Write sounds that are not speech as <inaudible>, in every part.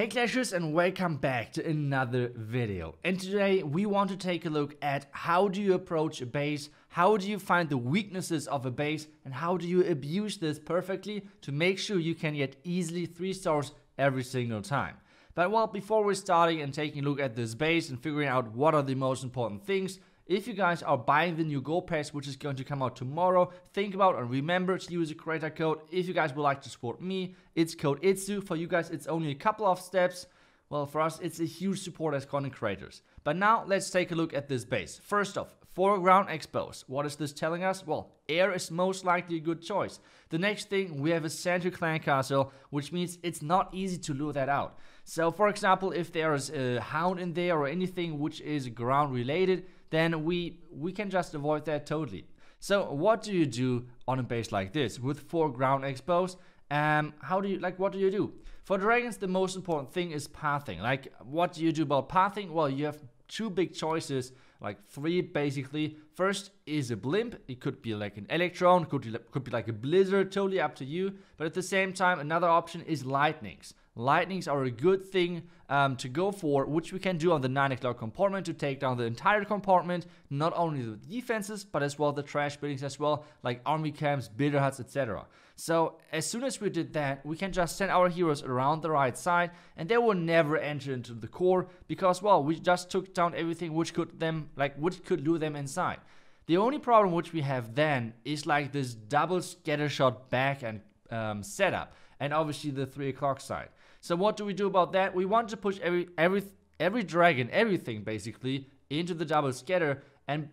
Hey Clashers and welcome back to another video. And today we want to take a look at how do you approach a base, how do you find the weaknesses of a base and how do you abuse this perfectly to make sure you can get easily 3 stars every single time. But well before we're starting and taking a look at this base and figuring out what are the most important things, if you guys are buying the new Gold Pass, which is going to come out tomorrow, think about and remember to use the creator code. If you guys would like to support me, it's code ITSU. For you guys, it's only a couple of steps. Well, for us, it's a huge support as content creators. But now let's take a look at this base. First off, foreground expos. What is this telling us? Well, air is most likely a good choice. The next thing, we have a center clan castle, which means it's not easy to lure that out. So for example, if there is a hound in there or anything which is ground related, then we, we can just avoid that totally. So what do you do on a base like this with foreground exposed? Um, how do you like what do you do? For dragons, the most important thing is pathing. Like what do you do about pathing? Well, you have two big choices, like three basically. First is a blimp. It could be like an electron, could be, could be like a blizzard, totally up to you. But at the same time, another option is lightnings. Lightnings are a good thing um, to go for, which we can do on the 9 o'clock compartment to take down the entire compartment, not only the defenses, but as well the trash buildings as well, like army camps, builder huts, etc. So as soon as we did that, we can just send our heroes around the right side, and they will never enter into the core, because, well, we just took down everything which could them, like, which could lure them inside. The only problem which we have then is like this double scatter shot back and um, setup, and obviously the 3 o'clock side. So what do we do about that? We want to push every every every dragon, everything basically, into the double scatter and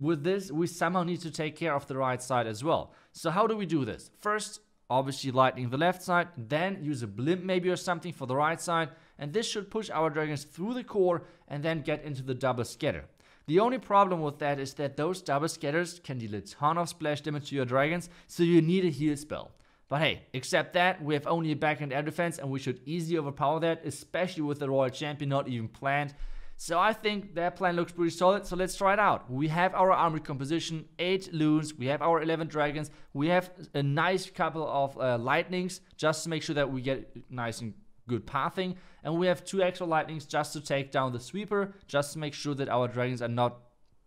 with this, we somehow need to take care of the right side as well. So how do we do this? First, obviously lightning the left side, then use a blimp maybe or something for the right side, and this should push our dragons through the core and then get into the double scatter. The only problem with that is that those double scatters can deal a ton of splash damage to your dragons, so you need a heal spell. But hey, except that, we have only a backhand air defense and we should easily overpower that, especially with the Royal Champion not even planned. So I think that plan looks pretty solid, so let's try it out. We have our armory composition, 8 loons, we have our 11 dragons, we have a nice couple of uh, lightnings, just to make sure that we get nice and good pathing, and we have 2 extra lightnings just to take down the sweeper, just to make sure that our dragons are not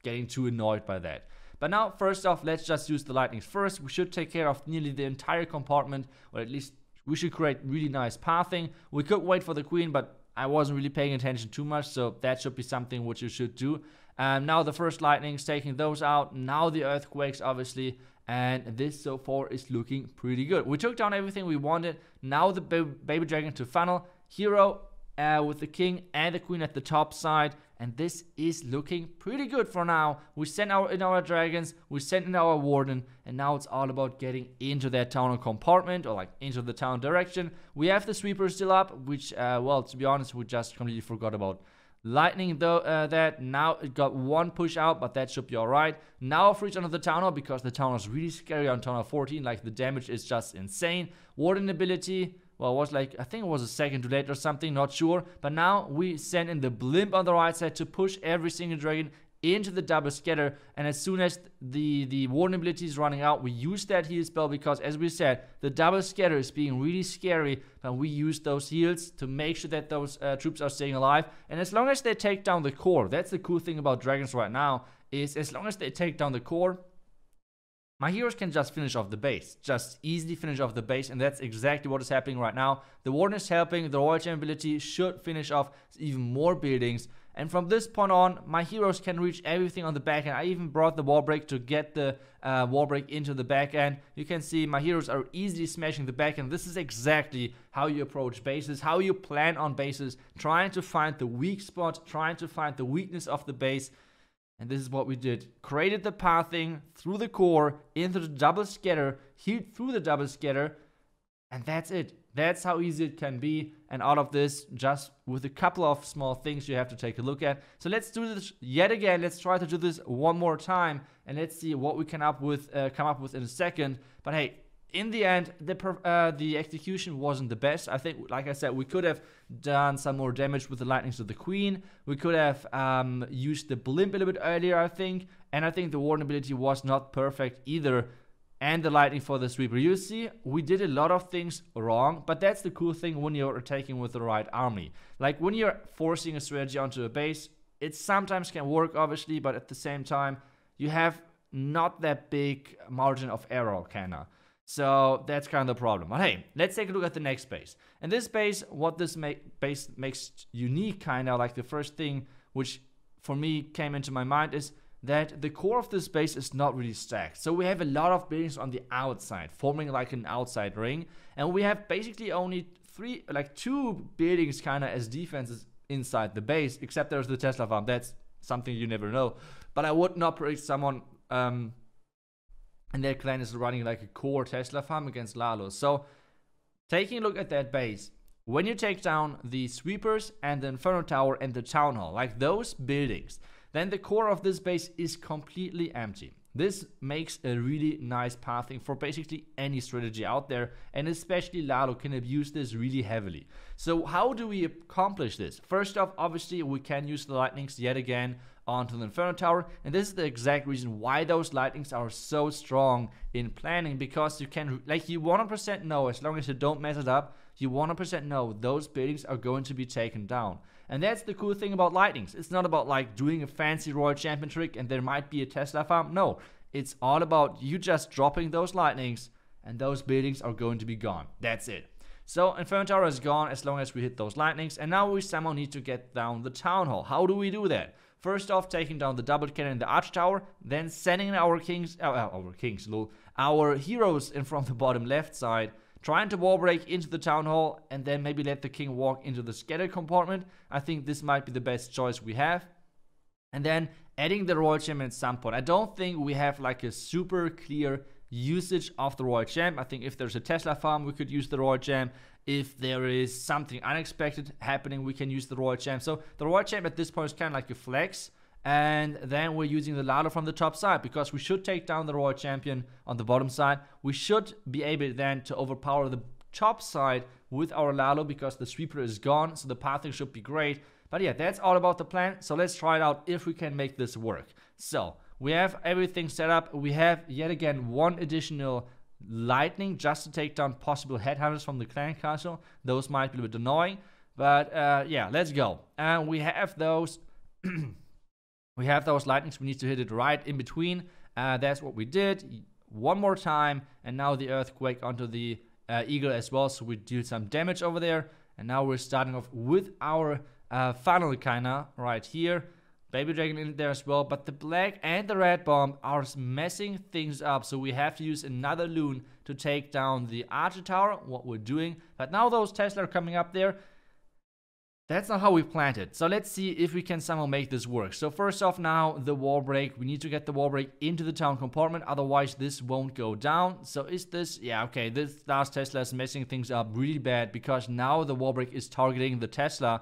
getting too annoyed by that. But now, first off, let's just use the lightning first. We should take care of nearly the entire compartment, or at least we should create really nice pathing. We could wait for the queen, but I wasn't really paying attention too much, so that should be something which you should do. Um, now the first lightning's taking those out, now the earthquakes obviously, and this so far is looking pretty good. We took down everything we wanted, now the baby dragon to funnel, hero uh, with the king and the queen at the top side, and this is looking pretty good for now. We sent out in our dragons, we sent in our warden, and now it's all about getting into that town or compartment or like into the town direction. We have the sweeper still up, which, uh, well, to be honest, we just completely forgot about. Lightning though uh, that now it got one push out, but that should be alright. Now i have reached another the town hall because the town is really scary on town 14. Like the damage is just insane. Warden ability well, it was like, I think it was a second too late or something, not sure. But now we send in the blimp on the right side to push every single dragon into the double scatter and as soon as the the warning ability is running out we use that heal spell because as we said the double scatter is being really scary but we use those heals to make sure that those uh, troops are staying alive and as long as they take down the core that's the cool thing about dragons right now is as long as they take down the core my heroes can just finish off the base, just easily finish off the base, and that's exactly what is happening right now. The Warden is helping, the Royal champ ability should finish off even more buildings, and from this point on, my heroes can reach everything on the back end. I even brought the wall break to get the uh, wall break into the back end. You can see my heroes are easily smashing the back end. This is exactly how you approach bases, how you plan on bases, trying to find the weak spot, trying to find the weakness of the base, and this is what we did. Created the pathing through the core, into the double scatter, healed through the double scatter, and that's it. That's how easy it can be. And out of this, just with a couple of small things you have to take a look at. So let's do this yet again. Let's try to do this one more time. And let's see what we can up with, uh, come up with in a second. But hey, in the end, the uh, the execution wasn't the best. I think, like I said, we could have done some more damage with the lightnings of the queen. We could have um, used the blimp a little bit earlier, I think. And I think the warden ability was not perfect either. And the lightning for the sweeper. You see, we did a lot of things wrong, but that's the cool thing when you're attacking with the right army. Like when you're forcing a strategy onto a base, it sometimes can work, obviously, but at the same time, you have not that big margin of error, kinda. So that's kind of the problem. But hey, let's take a look at the next base. And this base, what this make, base makes unique, kind of like the first thing which for me came into my mind is that the core of this base is not really stacked. So we have a lot of buildings on the outside, forming like an outside ring. And we have basically only three, like two buildings kind of as defenses inside the base, except there's the Tesla farm. That's something you never know. But I would not predict someone um, and their clan is running like a core Tesla farm against Lalo. So taking a look at that base, when you take down the sweepers and the Inferno Tower and the Town Hall, like those buildings, then the core of this base is completely empty. This makes a really nice pathing for basically any strategy out there, and especially Lalo can abuse this really heavily. So how do we accomplish this? First off, obviously we can use the lightnings yet again onto the Inferno Tower. And this is the exact reason why those lightnings are so strong in planning because you can, like you 100% know as long as you don't mess it up, you 100% know those buildings are going to be taken down. And that's the cool thing about lightnings. It's not about like doing a fancy Royal Champion trick and there might be a Tesla farm. No, it's all about you just dropping those lightnings and those buildings are going to be gone. That's it. So Inferno Tower is gone as long as we hit those lightnings and now we somehow need to get down the Town Hall. How do we do that? First off, taking down the double cannon in the arch tower, then sending our kings, uh, our kings, lol, our heroes in from the bottom left side, trying to wall break into the town hall, and then maybe let the king walk into the scattered compartment. I think this might be the best choice we have. And then adding the royal gem at some point. I don't think we have like a super clear usage of the royal gem. I think if there's a Tesla farm, we could use the royal gem if there is something unexpected happening, we can use the Royal Champ. So the Royal Champ at this point is kind of like a flex. And then we're using the Lalo from the top side because we should take down the Royal Champion on the bottom side. We should be able then to overpower the top side with our Lalo because the sweeper is gone. So the pathing should be great. But yeah, that's all about the plan. So let's try it out if we can make this work. So we have everything set up. We have yet again one additional Lightning just to take down possible headhunters from the clan castle. Those might be a bit annoying. But uh, yeah, let's go. And we have those... <clears throat> we have those lightnings. We need to hit it right in between. Uh, that's what we did. One more time. And now the earthquake onto the uh, eagle as well. So we deal some damage over there. And now we're starting off with our uh, funnel kind right here. Baby Dragon in there as well, but the black and the red bomb are messing things up, so we have to use another loon to take down the Archer Tower, what we're doing. But now those Tesla are coming up there, that's not how we planned it. So let's see if we can somehow make this work. So first off now, the wall break. We need to get the wall break into the town compartment, otherwise this won't go down. So is this, yeah, okay, this last Tesla is messing things up really bad because now the wall break is targeting the Tesla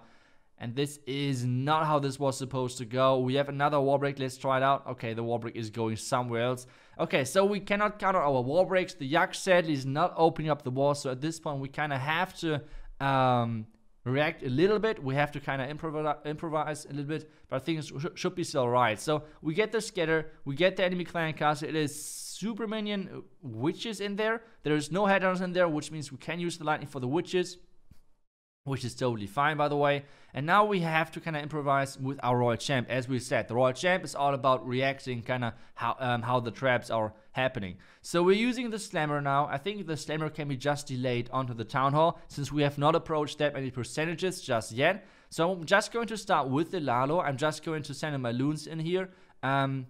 and this is not how this was supposed to go. We have another wall break. Let's try it out. Okay, the wall break is going somewhere else. Okay, so we cannot counter our wall breaks. The Yak sadly is not opening up the wall. So at this point, we kind of have to um, react a little bit. We have to kind of improvise a little bit, but things sh should be still right. So we get the scatter, we get the enemy clan castle. It is super minion uh, witches in there. There is no headhunters in there, which means we can use the lightning for the witches which is totally fine by the way. And now we have to kind of improvise with our Royal Champ. As we said, the Royal Champ is all about reacting kind of how, um, how the traps are happening. So we're using the Slammer now. I think the Slammer can be just delayed onto the Town Hall since we have not approached that many percentages just yet. So I'm just going to start with the Lalo. I'm just going to send my loons in here. Um,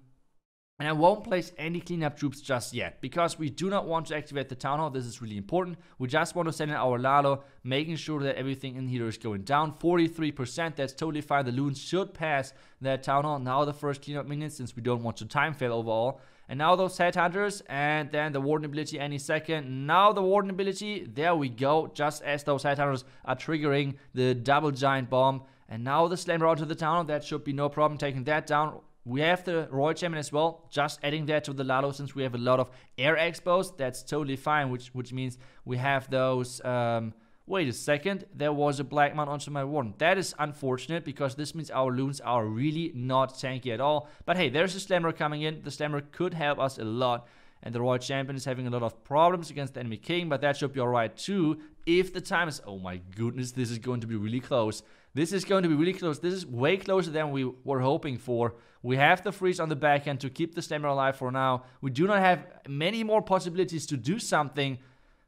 and I won't place any cleanup troops just yet, because we do not want to activate the Town Hall, this is really important. We just want to send in our Lalo, making sure that everything in here is going down. 43%, that's totally fine. The Loons should pass that Town Hall, now the first cleanup minion, since we don't want to time fail overall. And now those headhunters, and then the warden ability any second. Now the warden ability, there we go, just as those headhunters are triggering the double giant bomb. And now the slammer onto the town, hall. that should be no problem taking that down. We have the Royal Champion as well, just adding that to the Lalo since we have a lot of air expos, that's totally fine, which which means we have those... Um, wait a second, there was a black mount onto my warden. That is unfortunate because this means our loons are really not tanky at all. But hey, there's a Slammer coming in, the Slammer could help us a lot. And the Royal Champion is having a lot of problems against the enemy king, but that should be alright too, if the time is... Oh my goodness, this is going to be really close. This is going to be really close. This is way closer than we were hoping for. We have the freeze on the back end to keep the stamina alive for now. We do not have many more possibilities to do something.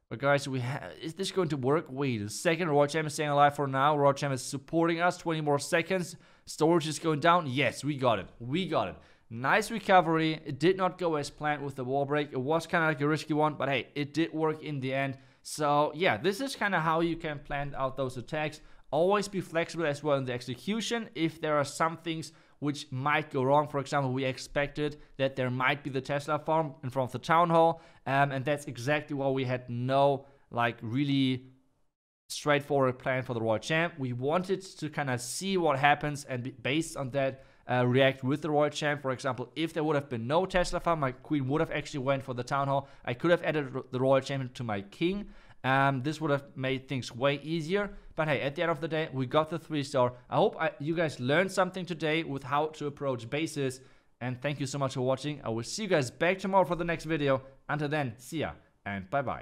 But guys, we is this going to work? Wait a second. Rocham is staying alive for now. Rocham is supporting us. 20 more seconds. Storage is going down. Yes, we got it. We got it. Nice recovery. It did not go as planned with the wall break. It was kind of like a risky one, but hey, it did work in the end. So yeah, this is kind of how you can plan out those attacks. Always be flexible as well in the execution. If there are some things which might go wrong. For example, we expected that there might be the Tesla farm in front of the town hall, um, and that's exactly what we had no like really straightforward plan for the Royal Champ. We wanted to kind of see what happens, and based on that, uh, react with the Royal Champ. For example, if there would have been no Tesla farm, my queen would have actually went for the Town Hall. I could have added the Royal Champion to my king. Um, this would have made things way easier. But hey, at the end of the day, we got the three star. I hope I, uh, you guys learned something today with how to approach bases. And thank you so much for watching. I will see you guys back tomorrow for the next video. Until then, see ya and bye bye.